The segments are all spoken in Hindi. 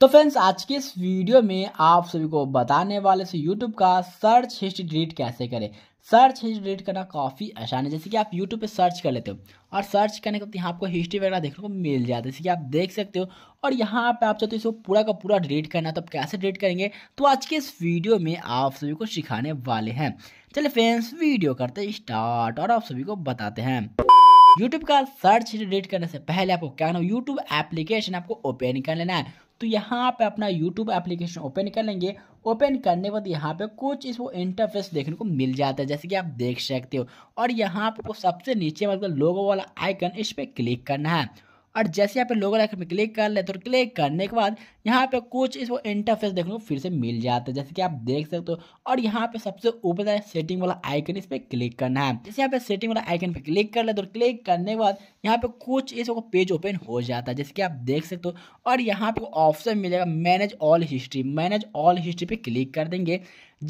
तो फ्रेंड्स आज के इस वीडियो में आप सभी को बताने वाले से यूट्यूब का सर्च हिस्ट्री डिलीट कैसे करें सर्च हिस्ट्री डिलीट करना काफ़ी आसान है जैसे कि आप यूट्यूब पे सर्च कर लेते हो और सर्च करने के बाद यहाँ आपको हिस्ट्री वगैरह देखने को मिल जाता है जैसे कि आप देख सकते हो और यहाँ पे आप चाहते हो इसको पूरा का पूरा डिलीट करना तो आप कैसे डिलीट करेंगे तो आज के इस वीडियो में आप सभी को सिखाने वाले हैं चलिए फ्रेंड्स वीडियो करते स्टार्ट और आप सभी को बताते हैं यूट्यूब का सर्च डिलीट करने से पहले आपको क्या करना यूट्यूब एप्लीकेशन आपको ओपन कर लेना है तो यहाँ पे अपना यूट्यूब एप्लीकेशन ओपन कर लेंगे ओपन करने के बाद यहाँ पे कुछ इस वो इंटरफेस देखने को मिल जाता है जैसे कि आप देख सकते हो और यहाँ पे सबसे नीचे मतलब लोगो वाला आइकन इस पर क्लिक करना है और जैसे यहाँ पे लोगल आइकन पे क्लिक कर लेते हो क्लिक करने के बाद यहाँ पे कुछ इसको इंटरफेस देखने को फिर से मिल जाता है जैसे कि आप देख सकते हो तो, और यहाँ पे सबसे ऊपर है सेटिंग वाला आइकन इस पर क्लिक करना है जैसे यहाँ पे सेटिंग वाला आइकन पे क्लिक कर लेते हो क्लिक करने के बाद यहाँ पे कुछ इसको पेज ओपन हो जाता है जैसे कि आप देख सकते हो और यहाँ पे ऑप्शन मिलेगा manage all history manage all history पे क्लिक कर देंगे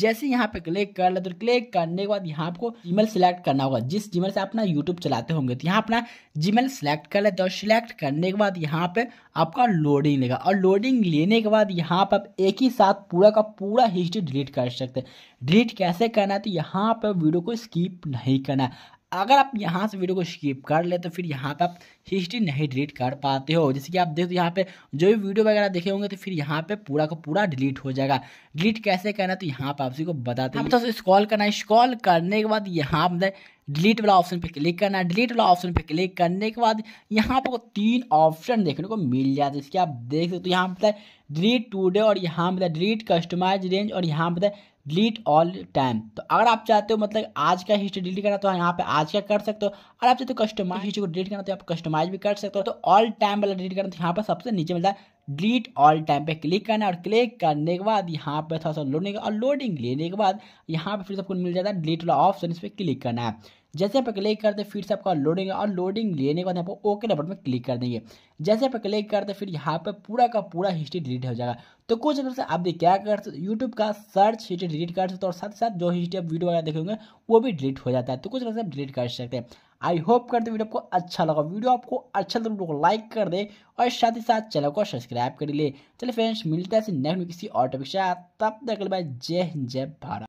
जैसे यहाँ पे क्लिक कर लेते हो क्लिक करने के बाद यहाँ आपको जीमेल सिलेक्ट करना होगा जिस जीमेल से अपना यूट्यूब चलाते होंगे तो यहाँ अपना जीमेल सिलेक्ट कर लेते हो सिलेक्ट करने के बाद यहाँ पे आपका लोडिंग लेगा और लोडिंग लेने के बाद यहाँ पर आप एक ही साथ पूरा का पूरा हिस्ट्री डिलीट कर सकते हैं डिलीट कैसे करना है तो यहाँ पर वीडियो को स्कीप नहीं करना है अगर आप यहाँ से वीडियो को स्किप कर ले तो फिर यहाँ पर आप हिस्ट्री नहीं डिलीट कर पाते हो जैसे कि आप देखो यहाँ पे जो भी वीडियो वगैरह देखे होंगे तो फिर यहाँ पे पूरा का पूरा डिलीट हो जाएगा डिलीट कैसे करना है तो यहाँ पर आपसी को बताते हैं हाँ, तो स्कॉल करना है स्कॉल करने के बाद यहाँ पर डिलीट वाला ऑप्शन पे क्लिक करना है डिलीट वाला ऑप्शन पे क्लिक करने के बाद यहाँ पर तीन ऑप्शन देखने को मिल जाते हैं इसके आप देख सकते हो यहाँ पर डिलीट टूडे और यहाँ है डिलीट कस्टमाइज रेंज और यहाँ पता है डिलीट ऑल टाइम तो अगर आप चाहते हो मतलब आज का हिस्ट्री डिलीट करना तो यहाँ पे आज का कर सकते हो अगर आप चाहते हो कस्टमाइज हिस्ट्री को डिलीट करना तो आप कस्टमाइज भी कर सकते हो तो ऑल टाइम वाला डिलीट करना तो यहाँ पर सबसे नीचे मिलता है डिलीट ऑल टाइम पे क्लिक करना है और क्लिक करने के बाद यहाँ पे थोड़ा सा लोडिंग और लोडिंग लेने के बाद यहाँ पे फिर आपको मिल जाता है डिलीट वाला ऑप्शन इस पर क्लिक करना है जैसे आप क्लिक करते फिर से आपका लोडिंग और लोडिंग लेने के बाद यहाँ पर ओके नंबर में क्लिक कर देंगे जैसे आप क्लिक करते फिर यहाँ पर पूरा का पूरा हिस्ट्री डिलीट हो जाएगा तो कुछ अगर से आप भी क्या कर सकते यूट्यूब का सर्च हिस्ट्री डिलीट कर सकते हो और साथ ही साथ जो हिस्ट्री आप वीडियो वगैरह देखेंगे वो भी डिलीट हो जाता है तो कुछ अगर से आप डिलीट कर सकते हैं आई होप करते वीडियो आपको अच्छा लगा वीडियो आपको अच्छा लगा तो को लाइक कर दे और साथ ही साथ चैनल को सब्सक्राइब कर ले चलिए फ्रेंड्स मिलते हैं नेक्स्ट किसी और टॉपिक से तब तक जय हिंद जय भारत